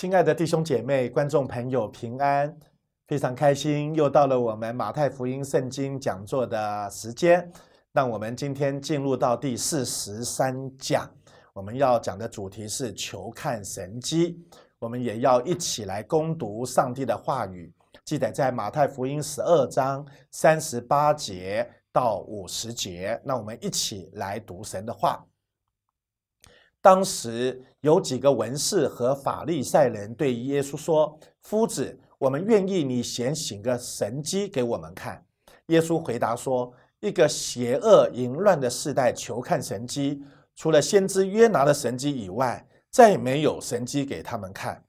亲爱的弟兄姐妹、观众朋友，平安！非常开心，又到了我们马太福音圣经讲座的时间。那我们今天进入到第四十三讲，我们要讲的主题是“求看神机，我们也要一起来攻读上帝的话语，记得在马太福音十二章三十八节到五十节。那我们一起来读神的话。当时有几个文士和法利赛人对耶稣说：“夫子，我们愿意你先显个神迹给我们看。”耶稣回答说：“一个邪恶淫乱的世代求看神迹，除了先知约拿的神迹以外，再没有神迹给他们看。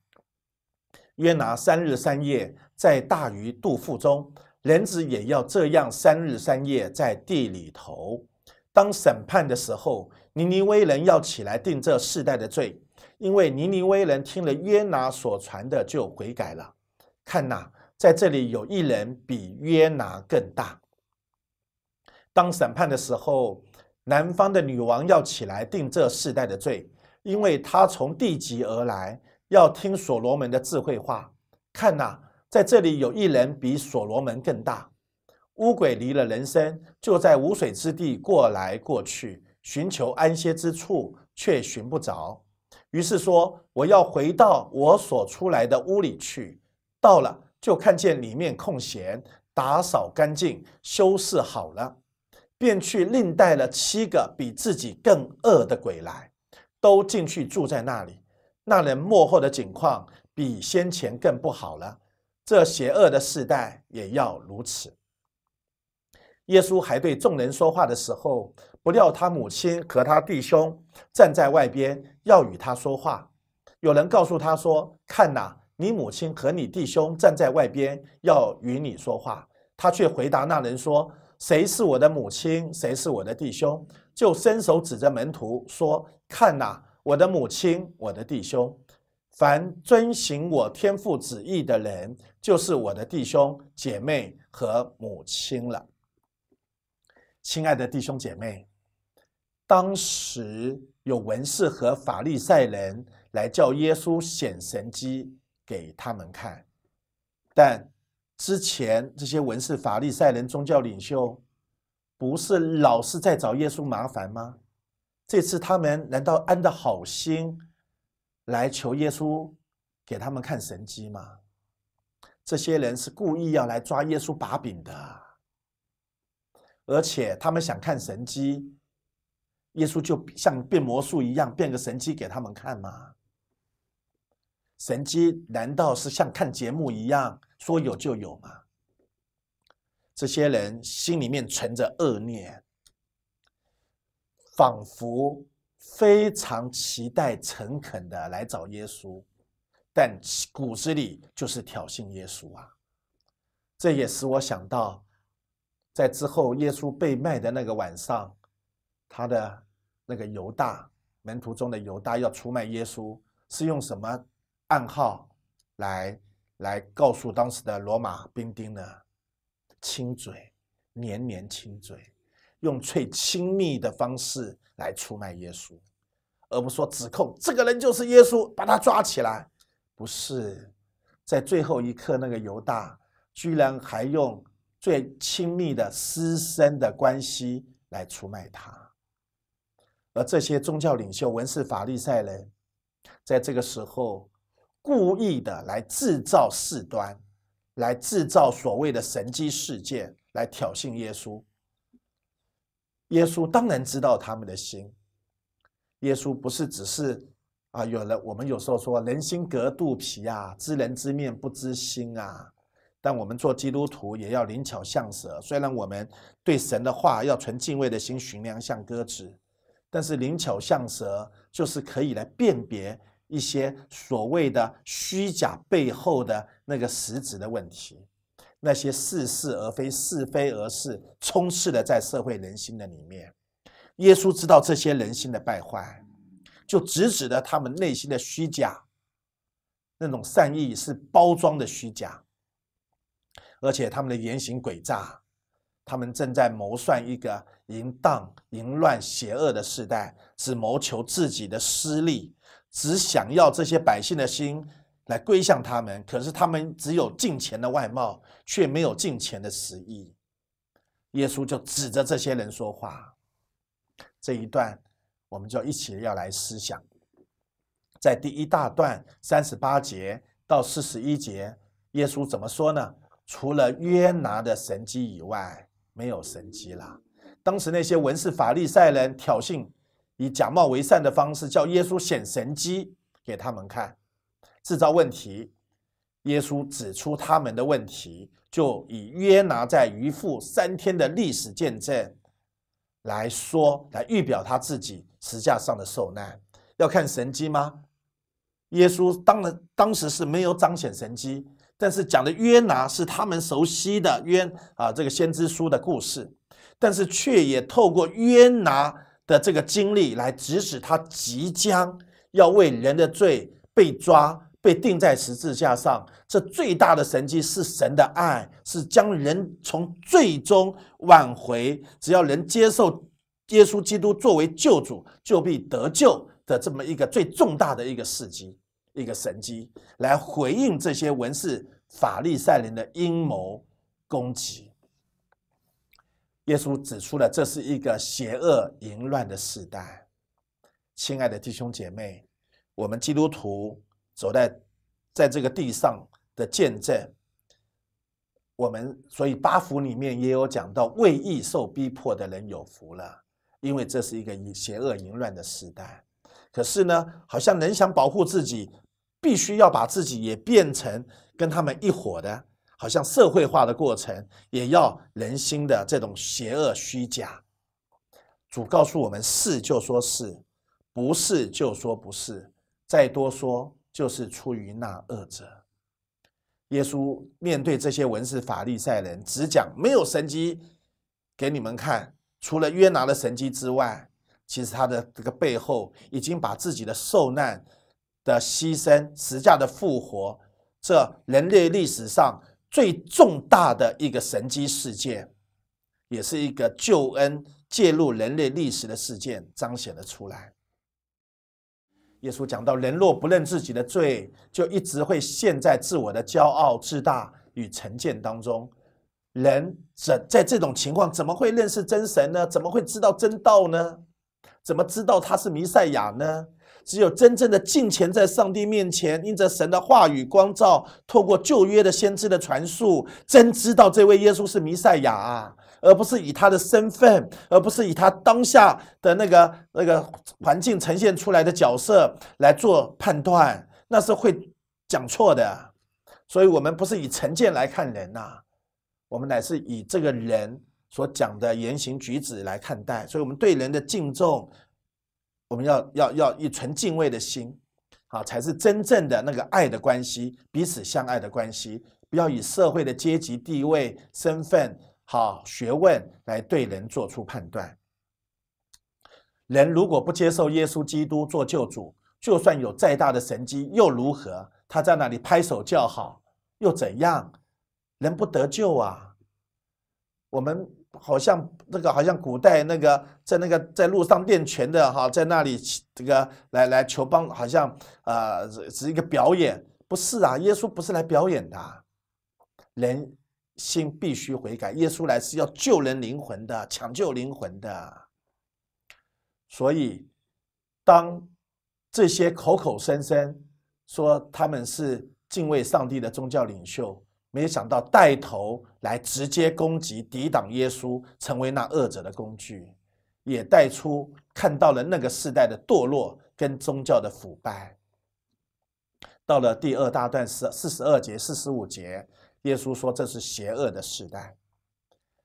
约拿三日三夜在大鱼肚腹中，人子也要这样三日三夜在地里头。当审判的时候。”尼尼微人要起来定这世代的罪，因为尼尼微人听了约拿所传的就悔改了。看呐，在这里有一人比约拿更大。当审判的时候，南方的女王要起来定这世代的罪，因为她从地级而来，要听所罗门的智慧话。看呐，在这里有一人比所罗门更大。乌鬼离了人身，就在无水之地过来过去。寻求安歇之处，却寻不着，于是说：“我要回到我所出来的屋里去。”到了，就看见里面空闲，打扫干净，修饰好了，便去另带了七个比自己更恶的鬼来，都进去住在那里。那人幕后的景况比先前更不好了。这邪恶的时代也要如此。耶稣还对众人说话的时候。不料他母亲和他弟兄站在外边要与他说话，有人告诉他说：“看呐，你母亲和你弟兄站在外边要与你说话。”他却回答那人说：“谁是我的母亲？谁是我的弟兄？”就伸手指着门徒说：“看呐，我的母亲，我的弟兄。凡遵行我天父旨意的人，就是我的弟兄姐妹和母亲了。”亲爱的弟兄姐妹。当时有文士和法利赛人来叫耶稣显神迹给他们看，但之前这些文士、法利赛人宗教领袖不是老是在找耶稣麻烦吗？这次他们难道安的好心来求耶稣给他们看神迹吗？这些人是故意要来抓耶稣把柄的，而且他们想看神迹。耶稣就像变魔术一样变个神机给他们看吗？神机难道是像看节目一样说有就有吗？这些人心里面存着恶念，仿佛非常期待、诚恳的来找耶稣，但骨子里就是挑衅耶稣啊！这也使我想到，在之后耶稣被卖的那个晚上。他的那个犹大门徒中的犹大要出卖耶稣，是用什么暗号来来告诉当时的罗马兵丁呢？亲嘴，年年亲嘴，用最亲密的方式来出卖耶稣，而不说指控这个人就是耶稣，把他抓起来。不是在最后一刻，那个犹大居然还用最亲密的师生的关系来出卖他。而这些宗教领袖、文士、法利赛人，在这个时候故意的来制造事端，来制造所谓的神机事件，来挑衅耶稣。耶稣当然知道他们的心。耶稣不是只是啊，有了我们有时候说人心隔肚皮啊，知人知面不知心啊。但我们做基督徒也要灵巧像蛇，虽然我们对神的话要存敬畏的心，循良像鸽子。但是灵巧像蛇，就是可以来辨别一些所谓的虚假背后的那个实质的问题。那些似是而非，是非而是，充斥的在社会人心的里面。耶稣知道这些人心的败坏，就直指的他们内心的虚假，那种善意是包装的虚假，而且他们的言行诡诈。他们正在谋算一个淫荡、淫乱、邪恶的时代，只谋求自己的私利，只想要这些百姓的心来归向他们。可是他们只有金钱的外貌，却没有金钱的实意。耶稣就指着这些人说话。这一段，我们就一起要来思想。在第一大段三十八节到四十一节，耶稣怎么说呢？除了约拿的神迹以外，没有神迹了。当时那些文士、法利赛人挑衅，以假冒为善的方式叫耶稣显神迹给他们看，制造问题。耶稣指出他们的问题，就以约拿在鱼腹三天的历史见证来说，来预表他自己十字架上的受难。要看神迹吗？耶稣当然当时是没有彰显神迹。但是讲的约拿是他们熟悉的约啊，这个先知书的故事，但是却也透过约拿的这个经历来指使他即将要为人的罪被抓被钉在十字架上。这最大的神迹是神的爱，是将人从最终挽回，只要人接受耶稣基督作为救主，就必得救的这么一个最重大的一个事机。一个神机，来回应这些文士、法利赛人的阴谋攻击。耶稣指出了这是一个邪恶淫乱的时代。亲爱的弟兄姐妹，我们基督徒走在在这个地上的见证。我们所以八福里面也有讲到，为义受逼迫的人有福了，因为这是一个邪恶淫乱的时代。可是呢，好像人想保护自己。必须要把自己也变成跟他们一伙的，好像社会化的过程，也要人心的这种邪恶虚假。主告诉我们，是就说是不是就说不是，再多说就是出于那恶者。耶稣面对这些文士、法利赛人，只讲没有神迹给你们看。除了约拿的神迹之外，其实他的这个背后已经把自己的受难。的牺牲，十架的复活，这人类历史上最重大的一个神机事件，也是一个救恩介入人类历史的事件，彰显了出来。耶稣讲到，人若不认自己的罪，就一直会陷在自我的骄傲、自大与成见当中。人怎在这种情况，怎么会认识真神呢？怎么会知道真道呢？怎么知道他是弥赛亚呢？只有真正的敬虔，在上帝面前，因着神的话语光照，透过旧约的先知的传述，真知道这位耶稣是弥赛亚，而不是以他的身份，而不是以他当下的那个那个环境呈现出来的角色来做判断，那是会讲错的。所以，我们不是以成见来看人呐，我们乃是以这个人所讲的言行举止来看待。所以，我们对人的敬重。我们要要要以纯敬畏的心，好，才是真正的那个爱的关系，彼此相爱的关系。不要以社会的阶级地位、身份、好学问来对人做出判断。人如果不接受耶稣基督做救主，就算有再大的神机又如何？他在那里拍手叫好又怎样？人不得救啊！我们。好像那个，好像古代那个，在那个在路上练拳的哈，在那里这个来来求帮，好像啊只是一个表演，不是啊，耶稣不是来表演的，人心必须悔改，耶稣来是要救人灵魂的，抢救灵魂的，所以当这些口口声声说他们是敬畏上帝的宗教领袖。没想到带头来直接攻击、抵挡耶稣，成为那恶者的工具，也带出看到了那个时代的堕落跟宗教的腐败。到了第二大段是四十二节、四十五节，耶稣说这是邪恶的时代。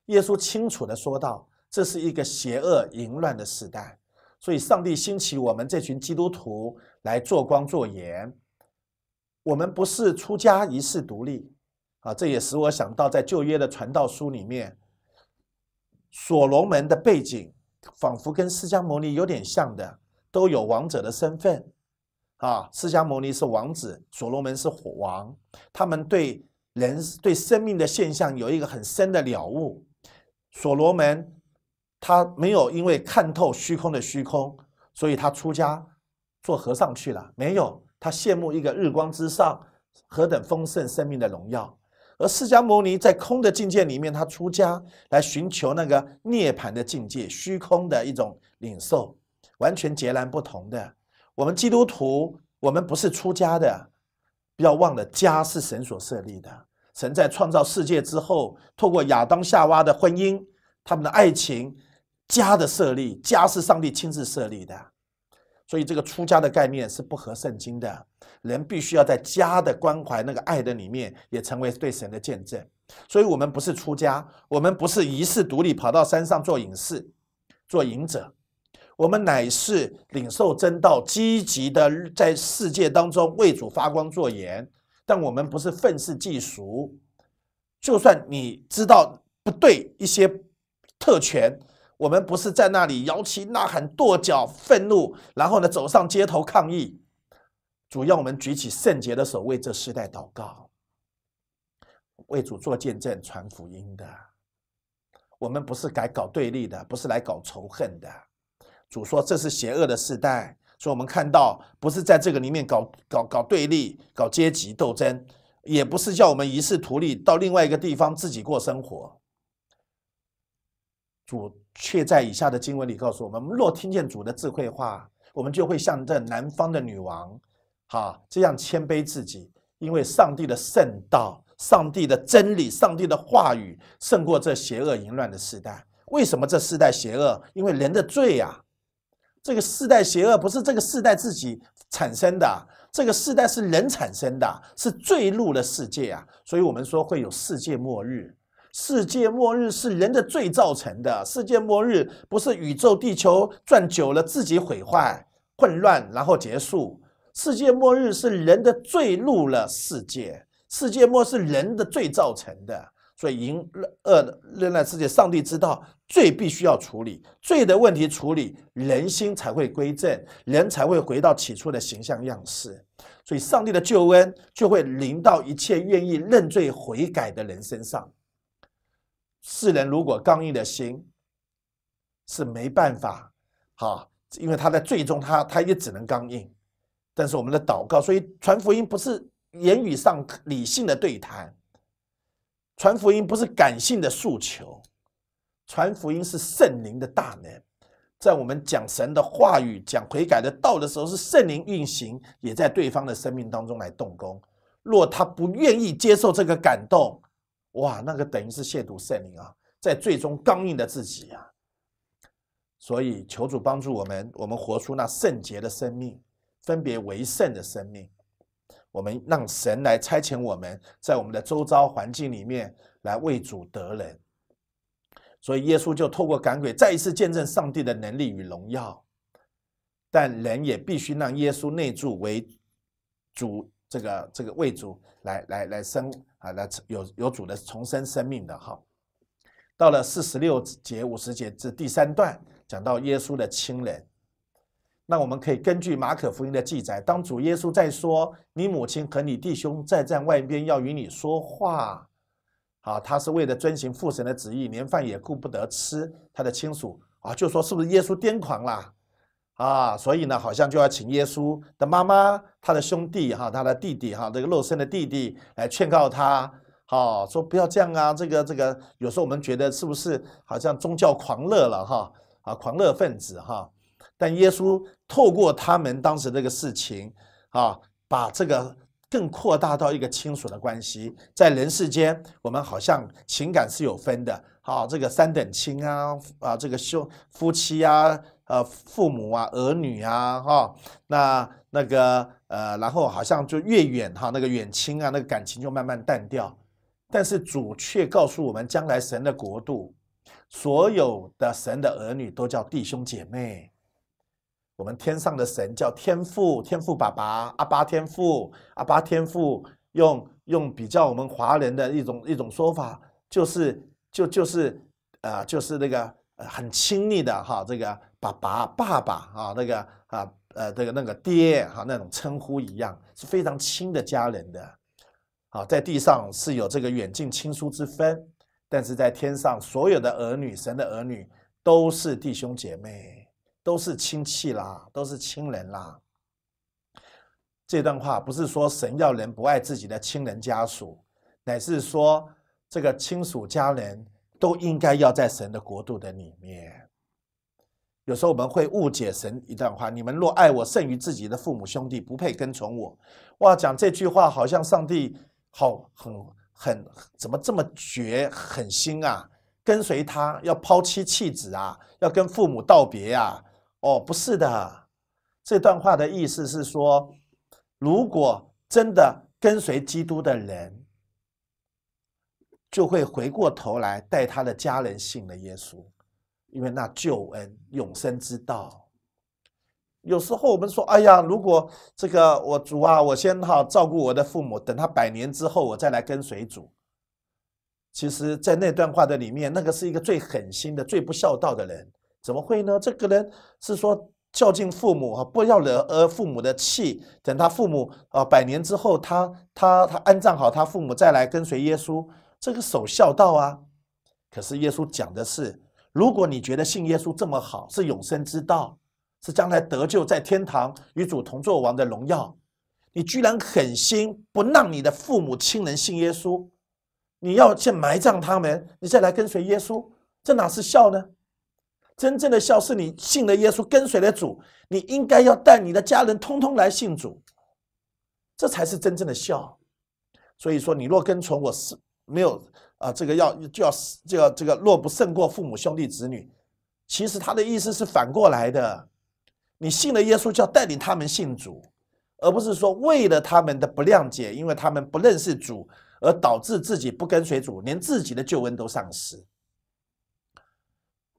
耶稣清楚的说道：“这是一个邪恶、淫乱的时代，所以上帝兴起我们这群基督徒来做光做盐。我们不是出家一世独立。啊，这也使我想到，在旧约的传道书里面，所罗门的背景仿佛跟释迦牟尼有点像的，都有王者的身份。啊，释迦牟尼是王子，所罗门是火王。他们对人对生命的现象有一个很深的了悟。所罗门他没有因为看透虚空的虚空，所以他出家做和尚去了。没有，他羡慕一个日光之上何等丰盛生命的荣耀。而释迦牟尼在空的境界里面，他出家来寻求那个涅槃的境界，虚空的一种领受，完全截然不同的。我们基督徒，我们不是出家的，不要忘了家是神所设立的。神在创造世界之后，透过亚当夏娃的婚姻，他们的爱情，家的设立，家是上帝亲自设立的。所以，这个出家的概念是不合圣经的。人必须要在家的关怀、那个爱的里面，也成为对神的见证。所以，我们不是出家，我们不是一世独立跑到山上做隐士、做隐者。我们乃是领受真道，积极的在世界当中为主发光作盐。但我们不是愤世嫉俗。就算你知道不对一些特权。我们不是在那里摇旗呐喊、跺脚愤怒，然后呢走上街头抗议。主要我们举起圣洁的手，为这世代祷告，为主做见证、传福音的。我们不是来搞对立的，不是来搞仇恨的。主说这是邪恶的时代，所以我们看到，不是在这个里面搞搞搞对立、搞阶级斗争，也不是叫我们一世徒利到另外一个地方自己过生活。主。却在以下的经文里告诉我们：若听见主的智慧话，我们就会像这南方的女王，哈，这样谦卑自己。因为上帝的圣道、上帝的真理、上帝的话语胜过这邪恶淫乱的时代。为什么这世代邪恶？因为人的罪啊！这个世代邪恶不是这个世代自己产生的，这个世代是人产生的，是坠入了世界啊！所以我们说会有世界末日。世界末日是人的罪造成的。世界末日不是宇宙、地球转久了自己毁坏、混乱，然后结束。世界末日是人的罪入了世界。世界末是人的罪造成的。所以，淫恶、恶乱世界，上帝知道罪必须要处理，罪的问题处理，人心才会归正，人才会回到起初的形象样式。所以，上帝的救恩就会临到一切愿意认罪悔改的人身上。世人如果刚硬的心是没办法，好，因为他在最终他他也只能刚硬。但是我们的祷告，所以传福音不是言语上理性的对谈，传福音不是感性的诉求，传福音是圣灵的大能。在我们讲神的话语、讲悔改的道的时候，是圣灵运行，也在对方的生命当中来动工。若他不愿意接受这个感动。哇，那个等于是亵渎圣灵啊！在最终刚硬的自己啊，所以求主帮助我们，我们活出那圣洁的生命，分别为圣的生命。我们让神来差遣我们，在我们的周遭环境里面来为主得人。所以耶稣就透过赶鬼，再一次见证上帝的能力与荣耀。但人也必须让耶稣内住为主，这个这个为主来来来生。啊，那有有主的重生生命的哈，到了四十六节五十节这第三段讲到耶稣的亲人，那我们可以根据马可福音的记载，当主耶稣在说你母亲和你弟兄在在外边要与你说话，好，他是为了遵行父神的旨意，连饭也顾不得吃，他的亲属啊，就说是不是耶稣癫狂啦？啊，所以呢，好像就要请耶稣的妈妈、他的兄弟哈、他的弟弟哈，这个肉身的弟弟来劝告他，好说不要这样啊。这个这个，有时候我们觉得是不是好像宗教狂热了哈？啊，狂热分子哈？但耶稣透过他们当时这个事情啊，把这个更扩大到一个亲属的关系，在人世间，我们好像情感是有分的，好，这个三等亲啊啊，这个兄夫妻啊。呃，父母啊，儿女啊，哈，那那个呃，然后好像就越远哈，那个远亲啊，那个感情就慢慢淡掉。但是主却告诉我们，将来神的国度，所有的神的儿女都叫弟兄姐妹。我们天上的神叫天父，天父爸爸阿巴天父阿巴天父。用用比较我们华人的一种一种说法，就是就就是呃，就是那个。呃，很亲昵的哈，这个爸爸、爸爸啊，那个啊，呃，这个那个爹哈，那种称呼一样，是非常亲的家人的。啊，在地上是有这个远近亲疏之分，但是在天上，所有的儿女，神的儿女都是弟兄姐妹，都是亲戚啦，都是亲人啦。这段话不是说神要人不爱自己的亲人家属，乃是说这个亲属家人。都应该要在神的国度的里面。有时候我们会误解神一段话：“你们若爱我，胜于自己的父母兄弟，不配跟从我。”哇，讲这句话好像上帝好很很怎么这么绝狠心啊！跟随他要抛妻弃子啊，要跟父母道别啊？哦，不是的，这段话的意思是说，如果真的跟随基督的人。就会回过头来带他的家人信了耶稣，因为那救恩、永生之道。有时候我们说：“哎呀，如果这个我主啊，我先好照顾我的父母，等他百年之后，我再来跟随主。”其实，在那段话的里面，那个是一个最狠心的、最不孝道的人。怎么会呢？这个人是说孝敬父母啊，不要惹父母的气，等他父母呃百年之后，他他他安葬好他父母，再来跟随耶稣。这个守孝道啊，可是耶稣讲的是，如果你觉得信耶稣这么好，是永生之道，是将来得救在天堂与主同作王的荣耀，你居然狠心不让你的父母亲人信耶稣，你要去埋葬他们，你再来跟随耶稣，这哪是孝呢？真正的孝是你信了耶稣，跟随了主，你应该要带你的家人通通来信主，这才是真正的孝。所以说，你若跟从我是。没有，啊，这个要就要就要这个若不胜过父母兄弟子女，其实他的意思是反过来的。你信了耶稣就要带领他们信主，而不是说为了他们的不谅解，因为他们不认识主，而导致自己不跟随主，连自己的救恩都丧失。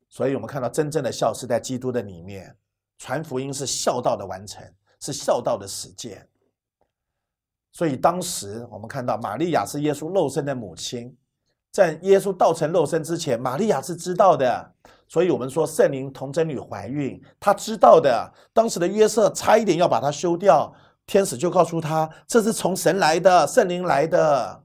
所以我们看到真正的孝是在基督的里面，传福音是孝道的完成，是孝道的实践。所以当时我们看到，玛利亚是耶稣肉身的母亲，在耶稣道成肉身之前，玛利亚是知道的。所以我们说圣灵童贞女怀孕，她知道的。当时的约瑟差一点要把她休掉，天使就告诉他，这是从神来的，圣灵来的。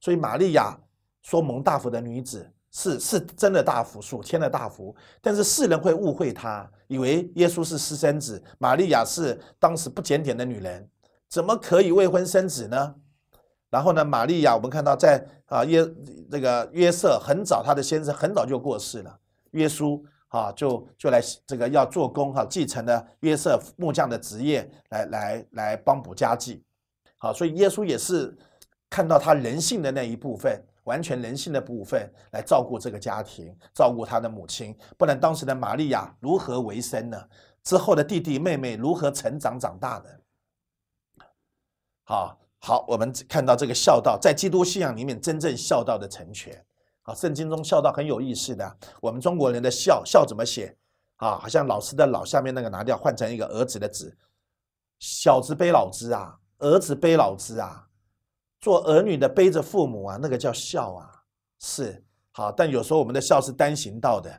所以玛利亚说蒙大福的女子是是真的大福，属天的大福。但是世人会误会她，以为耶稣是私生子，玛利亚是当时不检点的女人。怎么可以未婚生子呢？然后呢，玛利亚，我们看到在啊约这个约瑟很早，他的先生很早就过世了，耶稣啊就就来这个要做工哈，继承了约瑟木匠的职业，来来来帮补家计，好，所以耶稣也是看到他人性的那一部分，完全人性的部分来照顾这个家庭，照顾他的母亲，不然当时的玛利亚如何为生呢？之后的弟弟妹妹如何成长长大呢？好好，我们看到这个孝道在基督信仰里面真正孝道的成全。好，圣经中孝道很有意思的。我们中国人的孝，孝怎么写？啊，好像老师的老下面那个拿掉，换成一个儿子的子。小子背老子啊，儿子背老子啊，做儿女的背着父母啊，那个叫孝啊。是好，但有时候我们的孝是单行道的。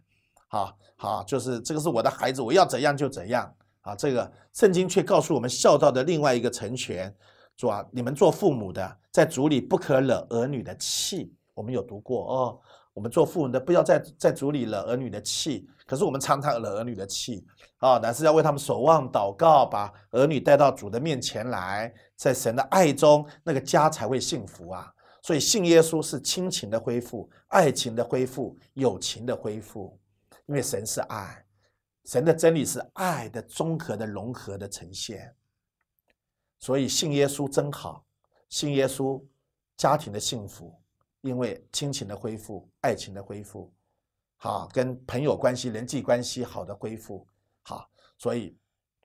好好，就是这个是我的孩子，我要怎样就怎样。啊，这个圣经却告诉我们孝道的另外一个成全。主啊，你们做父母的在主里不可惹儿女的气，我们有读过哦。我们做父母的不要在在主里惹儿女的气，可是我们常常惹儿女的气啊。乃是要为他们守望祷告，把儿女带到主的面前来，在神的爱中，那个家才会幸福啊。所以信耶稣是亲情的恢复、爱情的恢复、友情的恢复，因为神是爱，神的真理是爱的综合的融合的呈现。所以信耶稣真好，信耶稣，家庭的幸福，因为亲情的恢复，爱情的恢复，好，跟朋友关系、人际关系好的恢复，好。所以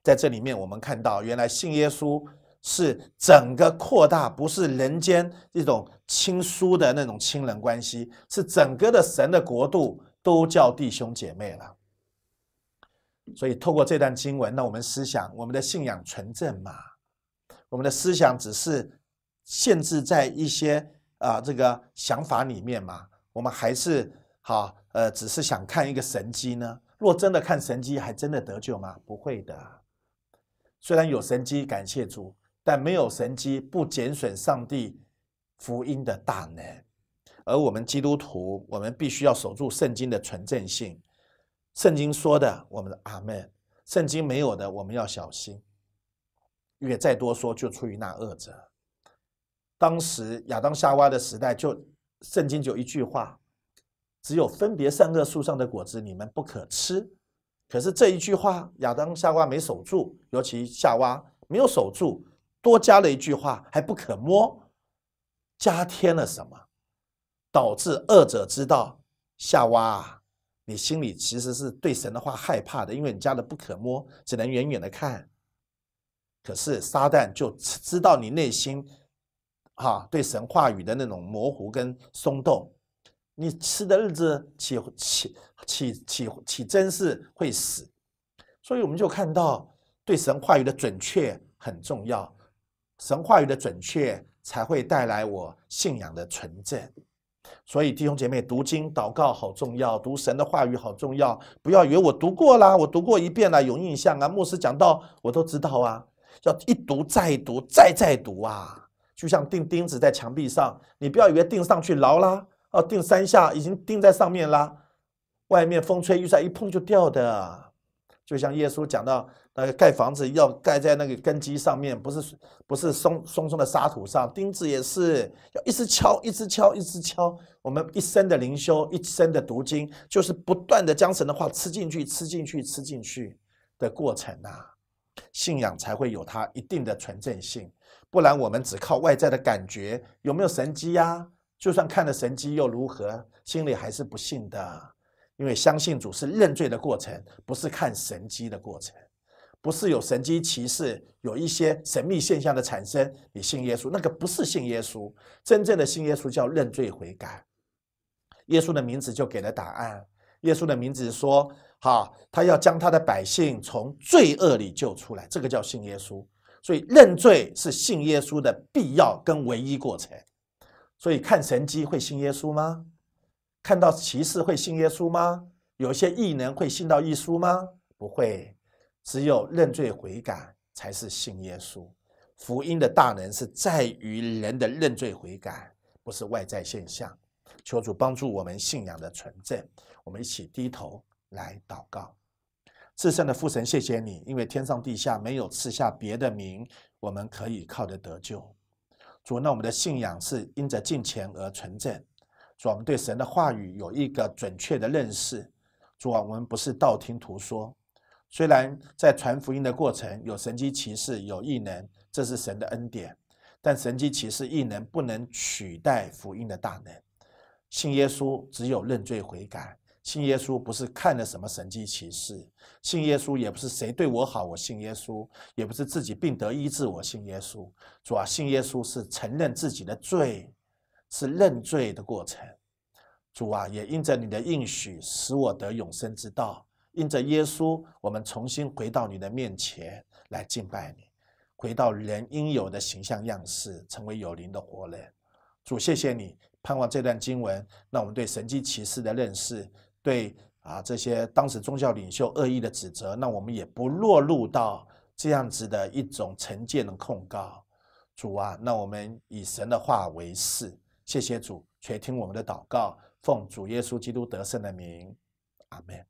在这里面，我们看到，原来信耶稣是整个扩大，不是人间这种亲疏的那种亲人关系，是整个的神的国度都叫弟兄姐妹了。所以透过这段经文，那我们思想我们的信仰纯正嘛？我们的思想只是限制在一些啊这个想法里面嘛？我们还是好呃，只是想看一个神机呢？若真的看神机，还真的得救吗？不会的。虽然有神机，感谢主，但没有神机不减损上帝福音的大能。而我们基督徒，我们必须要守住圣经的纯正性。圣经说的，我们的阿门。圣经没有的，我们要小心。越再多说，就出于那恶者。当时亚当夏娃的时代，就圣经就一句话：“只有分别善恶树上的果子，你们不可吃。”可是这一句话，亚当夏娃没守住，尤其夏娃没有守住，多加了一句话：“还不可摸。”加添了什么，导致恶者知道夏娃，你心里其实是对神的话害怕的，因为你加了“不可摸”，只能远远的看。可是撒旦就知道你内心，哈对神话语的那种模糊跟松动，你吃的日子岂岂岂岂岂真是会死？所以我们就看到对神话语的准确很重要，神话语的准确才会带来我信仰的纯正。所以弟兄姐妹读经祷告好重要，读神的话语好重要。不要以为我读过啦，我读过一遍啦，有印象啊，牧师讲到我都知道啊。要一读再读再再读啊！就像钉钉子在墙壁上，你不要以为钉上去牢啦，哦，钉三下已经钉在上面啦，外面风吹雨晒一碰就掉的。就像耶稣讲到，那个盖房子要盖在那个根基上面，不是不是松松松的沙土上。钉子也是要一直敲，一直敲，一直敲。我们一生的灵修，一生的读经，就是不断的将神的话吃进去、吃进去、吃进去的过程呐。信仰才会有它一定的纯正性，不然我们只靠外在的感觉有没有神机呀？就算看了神机又如何？心里还是不信的，因为相信主是认罪的过程，不是看神机的过程，不是有神机骑士，有一些神秘现象的产生你信耶稣，那个不是信耶稣，真正的信耶稣叫认罪悔改，耶稣的名字就给了答案，耶稣的名字说。哈，他要将他的百姓从罪恶里救出来，这个叫信耶稣。所以认罪是信耶稣的必要跟唯一过程。所以看神迹会信耶稣吗？看到骑士会信耶稣吗？有些异能会信到耶稣吗？不会，只有认罪悔改才是信耶稣。福音的大能是在于人的认罪悔改，不是外在现象。求主帮助我们信仰的纯正，我们一起低头。来祷告，至圣的父神，谢谢你，因为天上地下没有赐下别的名，我们可以靠着得救。主，那我们的信仰是因着敬虔而纯正，主，我们对神的话语有一个准确的认识。主啊，我们不是道听途说。虽然在传福音的过程有神机骑士有异能，这是神的恩典，但神机骑士异能不能取代福音的大能。信耶稣，只有认罪悔改。信耶稣不是看了什么神迹奇事，信耶稣也不是谁对我好我信耶稣，也不是自己病得医治我信耶稣。主啊，信耶稣是承认自己的罪，是认罪的过程。主啊，也因着你的应许，使我得永生之道。因着耶稣，我们重新回到你的面前来敬拜你，回到人应有的形象样式，成为有灵的活人。主，谢谢你，盼望这段经文，让我们对神迹奇事的认识。对啊，这些当时宗教领袖恶意的指责，那我们也不落入到这样子的一种成见的控告。主啊，那我们以神的话为誓，谢谢主，垂听我们的祷告，奉主耶稣基督得胜的名，阿门。